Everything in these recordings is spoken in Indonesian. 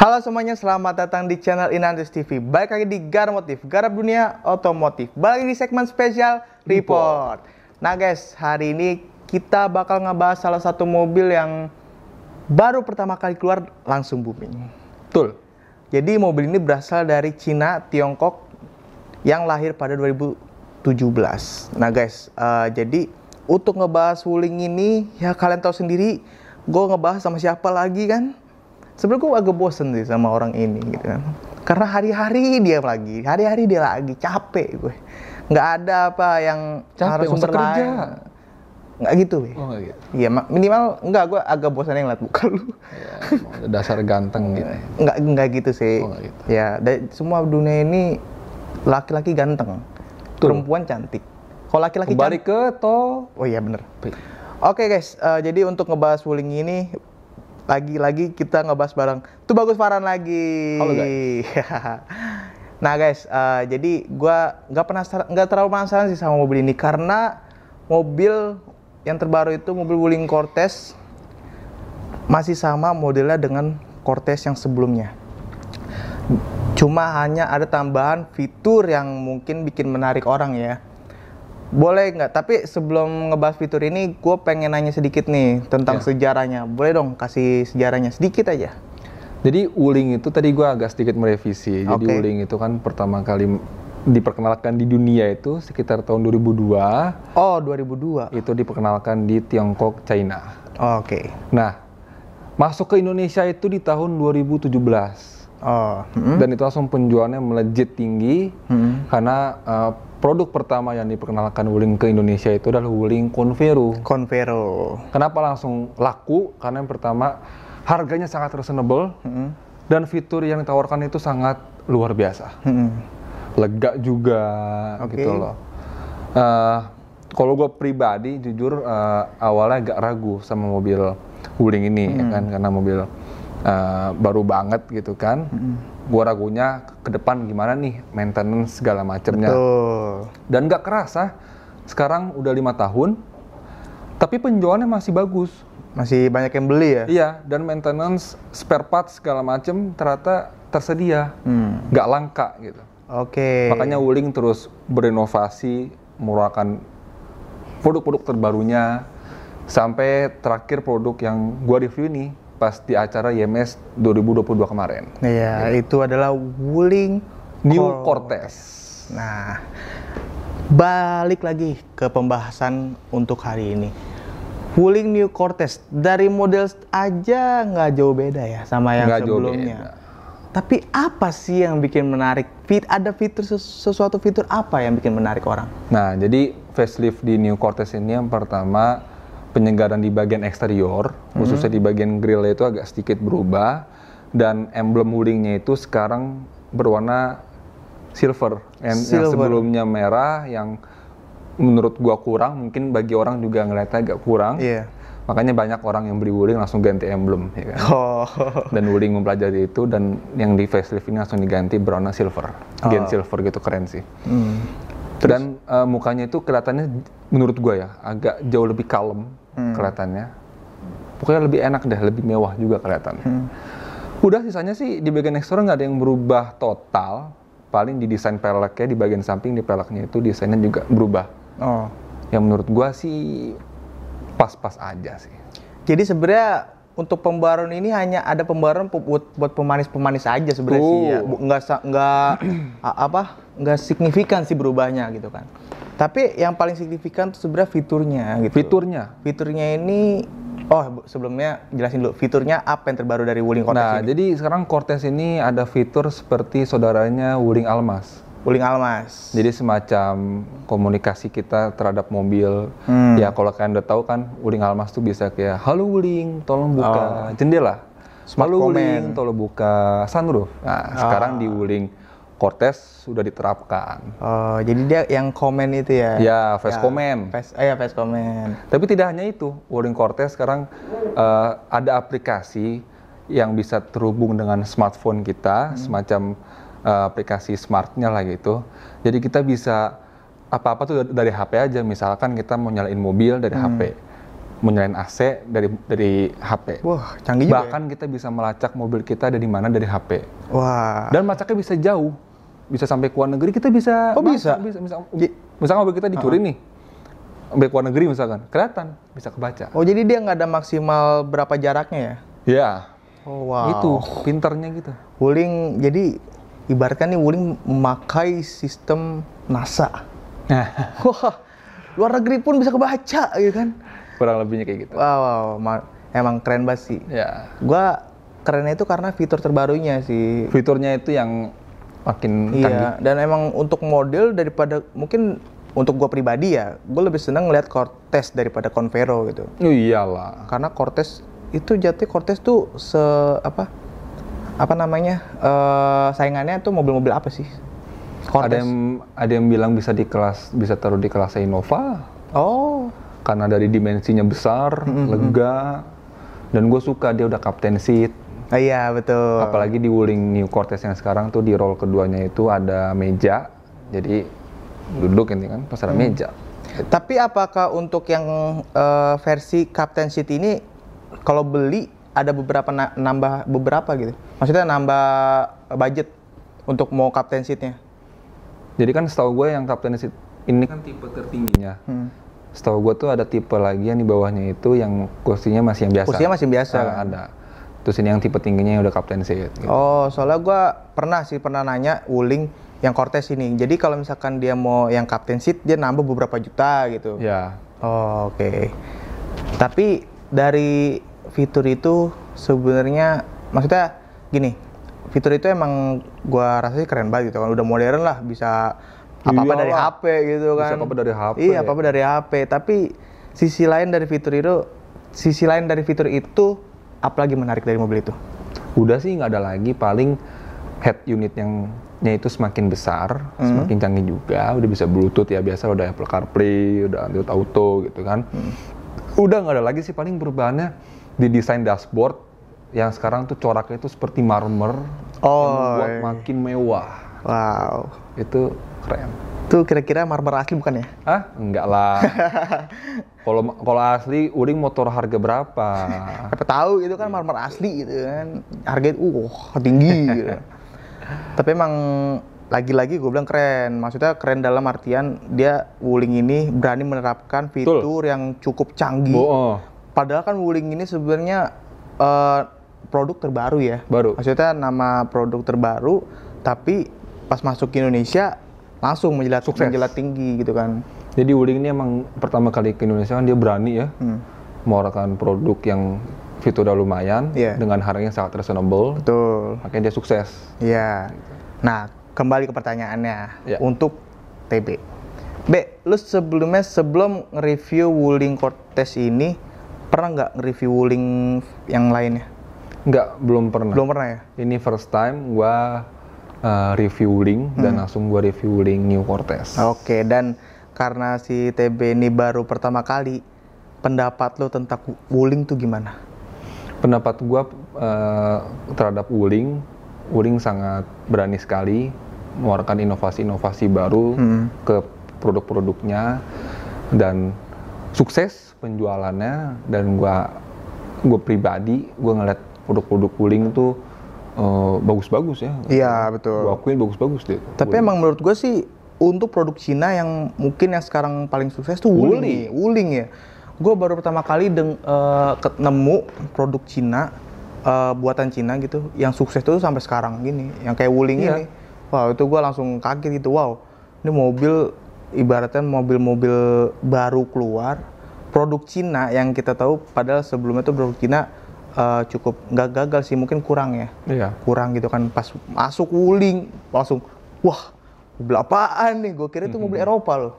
Halo semuanya, selamat datang di channel Inandus TV. Baik lagi di Garmotif, Garap Dunia Otomotif. Balik lagi di segmen spesial Report. Nah guys, hari ini kita bakal ngebahas salah satu mobil yang baru pertama kali keluar langsung booming. Betul. Jadi mobil ini berasal dari Cina, Tiongkok yang lahir pada 2017. Nah guys, uh, jadi untuk ngebahas Wuling ini ya kalian tahu sendiri gue ngebahas sama siapa lagi kan? sebenarnya gue agak bosen sih sama orang ini gitu kan karena hari-hari dia lagi hari-hari dia lagi capek gue nggak ada apa yang capek, harus sumber kerja nggak gitu oh, gitu. ya minimal nggak gue agak bosan yang ngeliat muka lu ya, dasar ganteng gitu ya. nggak nggak gitu sih oh, gitu. ya dari semua dunia ini laki-laki ganteng Tuh. perempuan cantik kalau laki-laki kembali cantik, ke to oh iya bener Oke okay, guys, uh, jadi untuk ngebahas bullying ini lagi-lagi kita ngebahas bareng tuh bagus Farhan lagi. guys. nah guys, uh, jadi gue nggak penasaran, nggak terlalu penasaran sih sama mobil ini karena mobil yang terbaru itu mobil Wuling Cortez masih sama modelnya dengan Cortez yang sebelumnya. Cuma hanya ada tambahan fitur yang mungkin bikin menarik orang ya boleh nggak? Tapi sebelum ngebahas fitur ini, gue pengen nanya sedikit nih tentang yeah. sejarahnya. Boleh dong kasih sejarahnya sedikit aja. Jadi Wuling itu tadi gue agak sedikit merevisi. Jadi Wuling itu kan pertama kali diperkenalkan di dunia itu sekitar tahun 2002. Oh, 2002. Itu diperkenalkan di Tiongkok, China. Oke. Okay. Nah, masuk ke Indonesia itu di tahun 2017. Oh. Mm -hmm. Dan itu langsung penjualannya melejit tinggi mm -hmm. karena uh, produk pertama yang diperkenalkan Wuling ke Indonesia itu adalah Wuling Convero. Convero. Kenapa langsung laku? Karena yang pertama harganya sangat reasonable mm-hmm. dan fitur yang ditawarkan itu sangat luar biasa. Mm-hmm. Lega juga okay. gitu loh. Uh, kalau gue pribadi jujur uh, awalnya agak ragu sama mobil Wuling ini mm-hmm. ya kan karena mobil uh, baru banget gitu kan. Mm-hmm Gua ragunya ke depan gimana nih maintenance segala macemnya. Betul. Dan gak kerasa sekarang udah lima tahun, tapi penjualannya masih bagus. Masih banyak yang beli ya? Iya, dan maintenance spare parts segala macem ternyata tersedia, hmm. langka gitu. Oke. Okay. Makanya Wuling terus berinovasi, murahkan produk-produk terbarunya, sampai terakhir produk yang gua review nih, pas di acara YMS 2022 kemarin. Iya, ya. itu adalah Wuling New Cortez. Nah, balik lagi ke pembahasan untuk hari ini. Wuling New Cortez dari model aja nggak jauh beda ya sama yang nggak sebelumnya. Jauh beda. Tapi apa sih yang bikin menarik? Fit ada fitur sesuatu fitur apa yang bikin menarik orang? Nah, jadi facelift di New Cortez ini yang pertama penyegaran di bagian eksterior, hmm. khususnya di bagian grillnya itu agak sedikit berubah dan emblem wulingnya itu sekarang berwarna silver, yang, silver. yang sebelumnya merah yang menurut gua kurang, mungkin bagi orang juga ngeliatnya agak kurang. Yeah. Makanya banyak orang yang beli Wuling langsung ganti emblem, ya kan? Oh. Dan Wuling mempelajari itu dan yang di facelift ini langsung diganti berwarna silver, oh. gen silver gitu keren sih. mm. Terus? Dan uh, mukanya itu kelihatannya menurut gue ya agak jauh lebih kalem hmm. kelihatannya. Pokoknya lebih enak deh, lebih mewah juga kelihatan. Hmm. Udah sisanya sih di bagian eksterior nggak ada yang berubah total. Paling di desain peleknya, di bagian samping di peleknya itu desainnya juga berubah. Oh. Yang menurut gua sih pas-pas aja sih. Jadi sebenarnya untuk pembaruan ini hanya ada pembaruan buat buat pemanis-pemanis aja sebenarnya sih ya. Enggak enggak apa? Enggak signifikan sih berubahnya gitu kan. Tapi yang paling signifikan sebenarnya fiturnya gitu. Fiturnya. Fiturnya ini Oh, sebelumnya jelasin dulu fiturnya apa yang terbaru dari Wuling Cortez nah, ini? jadi sekarang Cortez ini ada fitur seperti saudaranya Wuling Almas. Wuling Almas. Jadi semacam komunikasi kita terhadap mobil. Hmm. Ya kalau kalian udah tahu kan, Wuling Almas tuh bisa kayak halo Wuling, tolong buka oh. jendela. Smart halo Wuling, tolong buka sunroof. Nah, oh. sekarang ah. di Wuling Cortez sudah diterapkan. Oh, jadi dia yang komen itu ya? Ya, face ya, comment. Face, oh ya, face comment. Tapi tidak hanya itu, Warning Cortez sekarang uh, ada aplikasi yang bisa terhubung dengan smartphone kita, hmm. semacam uh, aplikasi smartnya lah gitu. Jadi kita bisa apa-apa tuh dari HP aja, misalkan kita mau nyalain mobil dari hmm. HP nyalain AC dari dari HP. Wah, canggih Bahkan juga. Bahkan ya? kita bisa melacak mobil kita ada di mana dari HP. Wah. Dan melacaknya bisa jauh bisa sampai ke luar negeri kita bisa oh bisa bisa iya. misalkan, misalkan mobil kita dicuri uh -huh. nih sampai ke luar negeri misalkan kelihatan bisa kebaca oh jadi dia nggak ada maksimal berapa jaraknya ya ya oh, wow itu pinternya gitu wuling jadi ibaratkan nih wuling memakai sistem NASA nah. wah luar negeri pun bisa kebaca gitu kan kurang lebihnya kayak gitu wow, wow emang keren banget sih ya gua kerennya itu karena fitur terbarunya sih. Fiturnya itu yang makin iya. Dan emang untuk model daripada mungkin untuk gue pribadi ya, gue lebih seneng ngeliat Cortez daripada Convero gitu. Oh, iyalah. Karena Cortez itu jatuh. Cortez tuh se apa apa namanya uh, saingannya tuh mobil-mobil apa sih? Cortez. Ada yang ada yang bilang bisa di kelas bisa taruh di kelas Innova. Oh. Karena dari dimensinya besar, mm -hmm. lega, dan gue suka dia udah kapten seat iya betul. Apalagi di Wuling New Cortez yang sekarang tuh di roll keduanya itu ada meja, jadi duduk ini kan pas ada hmm. meja. Tapi apakah untuk yang uh, versi Captain Seat ini kalau beli ada beberapa na nambah beberapa gitu? Maksudnya nambah budget untuk mau Captain Seatnya? Jadi kan setahu gue yang Captain Seat ini kan tipe tertingginya. Hmm setahu gue tuh ada tipe lagi yang di bawahnya itu yang kursinya masih yang biasa. Kursinya masih biasa. Uh, Ada terus ini yang tipe tingginya yang udah Kapten sih gitu. oh soalnya gue pernah sih pernah nanya Wuling yang Cortez ini jadi kalau misalkan dia mau yang Kapten seat, dia nambah beberapa juta gitu ya oh, oke okay. tapi dari fitur itu sebenarnya maksudnya gini fitur itu emang gue rasa sih keren banget gitu kan udah modern lah bisa apa apa iya dari HP gitu kan bisa apa apa dari HP iya apa ya. apa dari HP tapi sisi lain dari fitur itu sisi lain dari fitur itu apalagi menarik dari mobil itu? Udah sih nggak ada lagi, paling head unit yang nya itu semakin besar, mm. semakin canggih juga, udah bisa Bluetooth ya biasa udah Apple CarPlay, udah Android Auto gitu kan. Mm. Udah nggak ada lagi sih paling perubahannya di desain dashboard yang sekarang tuh coraknya itu seperti marmer, oh, yang buat iya. makin mewah Wow, itu keren. Itu kira-kira marmer asli bukan ya? Ah, enggak lah. Kalau kalau asli, uring motor harga berapa? Apa tahu itu kan marmer asli gitu kan, harganya, uh tinggi. Gitu. Tapi emang lagi-lagi gue bilang keren. Maksudnya keren dalam artian dia Wuling ini berani menerapkan fitur Betul. yang cukup canggih. Bo-oh. Padahal kan Wuling ini sebenarnya uh, produk terbaru ya. Baru. Maksudnya nama produk terbaru, tapi pas masuk ke Indonesia langsung menjelat Sukses. menjelat tinggi gitu kan. Jadi Wuling ini emang pertama kali ke Indonesia kan dia berani ya hmm. mengeluarkan produk yang fitur udah lumayan yeah. dengan harga yang sangat reasonable. Betul. Makanya dia sukses. Iya. Yeah. Nah, kembali ke pertanyaannya yeah. untuk TB. B, lu sebelumnya sebelum review Wuling Cortez ini pernah nggak review Wuling yang lainnya? Nggak, belum pernah. Belum pernah ya? Ini first time gua uh, review link hmm. dan langsung gue review link New Cortez. Oke, okay, dan karena si TB ini baru pertama kali, pendapat lo tentang Wuling tuh gimana? Pendapat gue uh, terhadap Wuling, Wuling sangat berani sekali mengeluarkan inovasi-inovasi baru hmm. ke produk-produknya dan sukses penjualannya dan gue gue pribadi gue ngeliat produk-produk Wuling tuh Oh, bagus-bagus uh, ya. Iya betul. Gua akuin bagus-bagus deh. Tapi Wuling. emang menurut gue sih untuk produk Cina yang mungkin yang sekarang paling sukses tuh Wuling. Wuling, ya, Wuling ya. Gue baru pertama kali deng, uh, eh, ketemu produk Cina uh, buatan Cina gitu yang sukses tuh sampai sekarang gini, yang kayak Wuling iya. ini. Wow itu gue langsung kaget gitu. Wow ini mobil ibaratnya mobil-mobil baru keluar produk Cina yang kita tahu padahal sebelumnya tuh produk Cina uh, cukup nggak gagal sih mungkin kurang ya iya. kurang gitu kan pas masuk wuling langsung wah mobil apaan nih gue kira itu mm -hmm. mobil Eropa loh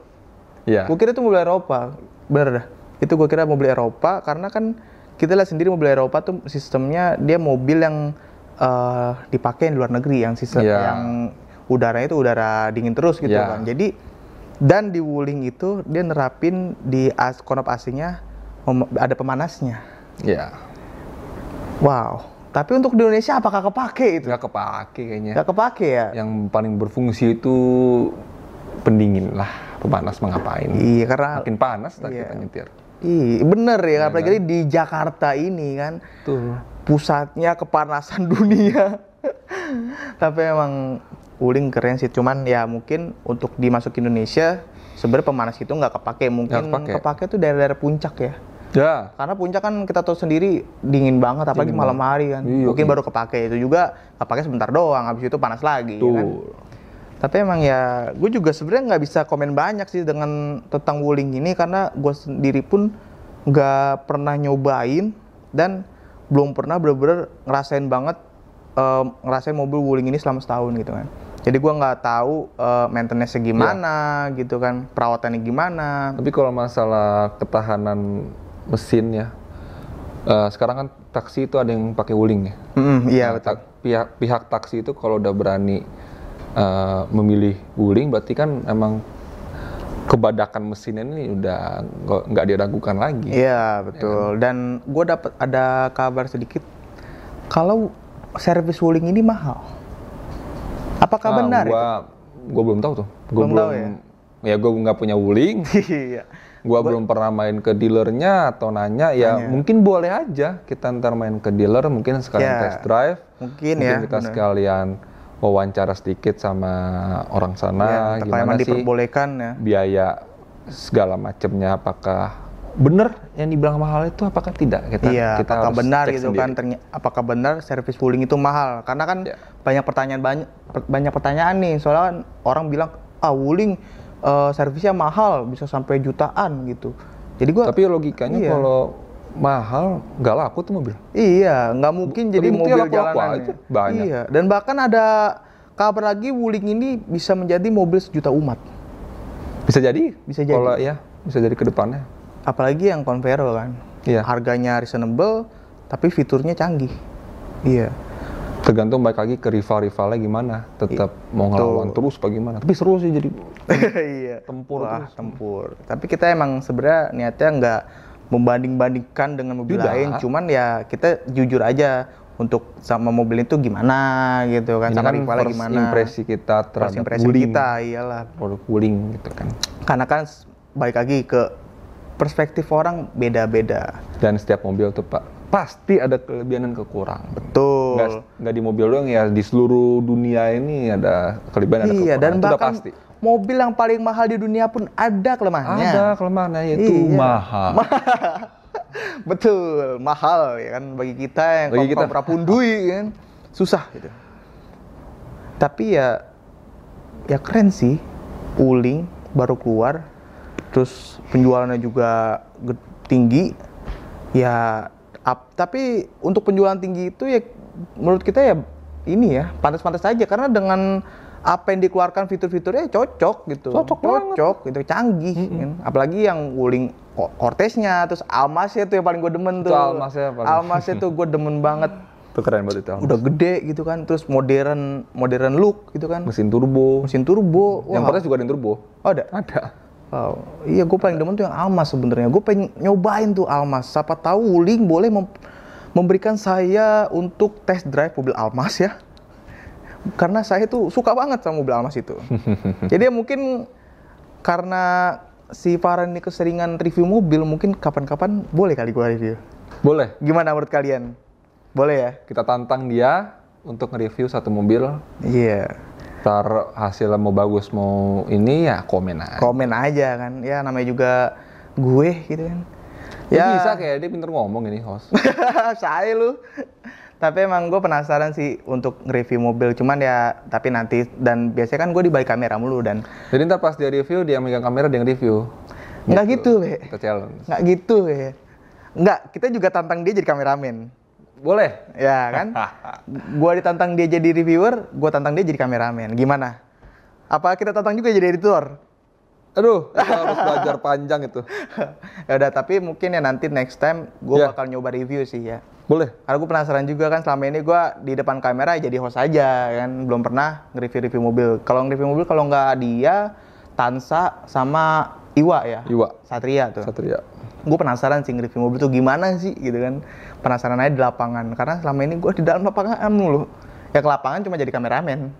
iya. gue kira itu mobil Eropa bener dah itu gue kira mobil Eropa karena kan kita lihat sendiri mobil Eropa tuh sistemnya dia mobil yang uh, dipakai di luar negeri yang sistem yeah. yang udaranya itu udara dingin terus gitu yeah. kan jadi dan di Wuling itu dia nerapin di as, konop ac ada pemanasnya. Iya. Yeah Wow. Tapi untuk di Indonesia apakah kepake itu? Gak kepake kayaknya. Gak kepake ya. Yang paling berfungsi itu pendingin lah, pemanas mengapain? Iya karena makin panas iya. kita nyetir. Iya bener ya, ya apalagi kan? di Jakarta ini kan. Tuh. Pusatnya kepanasan dunia. Tapi emang Wuling keren sih, cuman ya mungkin untuk dimasuk Indonesia sebenarnya pemanas itu nggak kepake, mungkin gak kepake. kepake tuh daerah-daerah puncak ya. Ya. Karena puncak kan kita tahu sendiri dingin banget apalagi malam hari kan. Iya, Mungkin iya. baru kepake itu juga kepake sebentar doang habis itu panas lagi Tuh. Ya kan. Tapi emang ya gue juga sebenarnya nggak bisa komen banyak sih dengan tentang wuling ini karena gue sendiri pun nggak pernah nyobain dan belum pernah bener-bener ngerasain banget uh, ngerasain mobil wuling ini selama setahun gitu kan jadi gue nggak tahu uh, eh, maintenance gimana ya. gitu kan perawatannya gimana tapi kalau masalah ketahanan mesinnya. Uh, eh, sekarang kan taksi itu ada yang pakai wuling ya. Mm, iya nah, betul. pihak pihak taksi itu kalau udah berani uh, memilih wuling berarti kan emang kebadakan mesin ini udah nggak diragukan lagi. Iya betul. Ya kan? Dan gue dapat ada kabar sedikit kalau servis wuling ini mahal. Apakah nah, benar? Gua, itu? belum tahu tuh. Gua belum, belum tahu ya ya gue nggak punya wuling Iya. gue belum pernah main ke dealernya atau nanya ya mungkin boleh aja kita ntar main ke dealer mungkin sekalian ya, test drive mungkin, mungkin ya kita bener. sekalian wawancara sedikit sama orang sana ya, gimana sih diperbolehkan ya biaya segala macamnya apakah benar yang dibilang mahal itu apakah tidak kita iya, kita apakah harus benar gitu kan, sendiri. kan terny- apakah benar service pooling itu mahal karena kan ya. banyak pertanyaan banyak banyak pertanyaan nih soalnya kan orang bilang ah wuling uh, servisnya mahal bisa sampai jutaan gitu jadi gua tapi logikanya iya. kalau mahal nggak laku tuh mobil iya nggak mungkin jadi mobil laku -laku aja banyak iya dan bahkan ada kabar lagi Wuling ini bisa menjadi mobil sejuta umat bisa jadi bisa jadi kalau ya bisa jadi ke depannya apalagi yang konvero kan iya. harganya reasonable tapi fiturnya canggih iya tergantung baik lagi ke rival-rivalnya gimana tetap I, iya, mau ngelawan terus bagaimana tapi seru sih jadi iya. tempur lah, terus tempur tapi kita emang sebenarnya niatnya nggak membanding-bandingkan dengan mobil Tidak. lain cuman ya kita jujur aja untuk sama mobil itu gimana gitu kan sama rival gimana impresi kita terhadap impresi cooling. kita iyalah produk cooling gitu kan karena kan baik lagi ke perspektif orang beda-beda dan setiap mobil tuh pak pasti ada kelebihan dan kekurangan. Betul. Gak, gak di mobil doang ya, di seluruh dunia ini ada kelebihan iya, ada Iya, Dan itu bahkan pasti. Mobil yang paling mahal di dunia pun ada kelemahannya. Ada kelemahannya itu iya. mahal. Betul, mahal ya kan bagi kita yang bagi kita prapundui ya kan susah gitu. Tapi ya ya keren sih. uling baru keluar terus penjualannya juga tinggi ya Up. Tapi untuk penjualan tinggi itu ya menurut kita ya ini ya pantas-pantas aja karena dengan apa yang dikeluarkan fitur-fiturnya ya cocok gitu. Cocok, cocok banget. gitu, canggih. Mm -hmm. kan. Apalagi yang wuling Cortez-nya terus Almasnya tuh yang paling gue demen tuh. Almas Almasnya paling. Almasnya tuh gue demen banget. tuh keren banget itu. Almas. Udah gede gitu kan, terus modern modern look gitu kan. Mesin turbo. Mesin turbo. Yang Cortez juga ada yang turbo. Oh, ada. Ada. Wow. iya gue paling demen tuh yang almas sebenarnya gue pengen nyobain tuh almas siapa tahu Wuling boleh mem memberikan saya untuk test drive mobil almas ya karena saya tuh suka banget sama mobil almas itu jadi ya mungkin karena si Farhan ini keseringan review mobil mungkin kapan-kapan boleh kali gue review boleh gimana menurut kalian boleh ya kita tantang dia untuk nge-review satu mobil iya yeah ntar hasilnya mau bagus mau ini ya komen aja. Komen aja kan. Ya namanya juga gue gitu kan. Ya, ya bisa kayak dia pinter ngomong ini host. Saya lu. Tapi emang gue penasaran sih untuk review mobil. Cuman ya tapi nanti dan biasanya kan gue di balik kamera mulu dan. Jadi ntar pas dia review dia megang kamera dia nge-review. Nggak gitu, gitu be. Nggak gitu be. Nggak, kita juga tantang dia jadi kameramen. Boleh. Ya kan? gua ditantang dia jadi reviewer, gua tantang dia jadi kameramen. Gimana? Apa kita tantang juga jadi editor? Aduh, itu harus belajar panjang itu. ya udah, tapi mungkin ya nanti next time gue yeah. bakal nyoba review sih ya. Boleh. Karena gue penasaran juga kan selama ini gue di depan kamera jadi host aja kan, belum pernah nge-review-review mobil. Kalau nge-review mobil kalau nggak dia, Tansa sama Iwa ya. Iwa. Satria tuh. Satria gue penasaran sih nge-review mobil tuh gimana sih gitu kan penasaran aja di lapangan karena selama ini gue di dalam lapangan mulu ya ke lapangan cuma jadi kameramen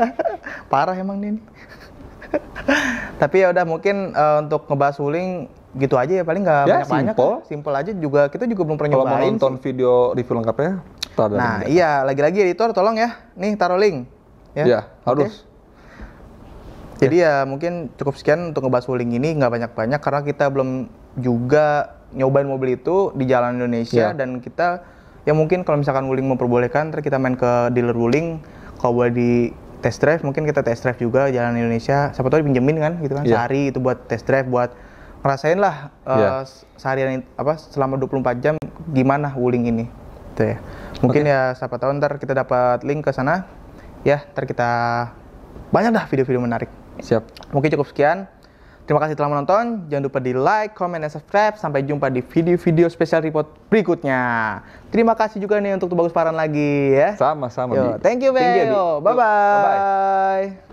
parah emang nih tapi ya udah mungkin uh, untuk ngebahas wuling gitu aja ya paling nggak ya, banyak banyak simple. Kan? simple aja juga kita juga belum pernah nyobain nonton sih. video review lengkapnya nah iya lagi-lagi editor tolong ya nih taruh link ya, ya harus okay. Jadi iya. ya mungkin cukup sekian untuk ngebahas wuling ini nggak banyak-banyak karena kita belum juga nyobain mobil itu di jalan Indonesia yeah. dan kita ya mungkin kalau misalkan Wuling memperbolehkan terus kita main ke dealer Wuling kalau boleh di test drive mungkin kita test drive juga jalan Indonesia siapa tahu dipinjemin kan gitu kan yeah. sehari itu buat test drive buat ngerasain lah yeah. uh, iya. seharian apa selama 24 jam gimana Wuling ini gitu ya. Mungkin okay. ya siapa tahu ntar kita dapat link ke sana. Ya, ntar kita banyak dah video-video menarik. Siap. Mungkin cukup sekian. Terima kasih telah menonton. Jangan lupa di like, comment, dan subscribe. Sampai jumpa di video-video spesial report berikutnya. Terima kasih juga nih untuk Tubagus Paran lagi ya. Sama-sama. Thank you, Bel. Bye-bye.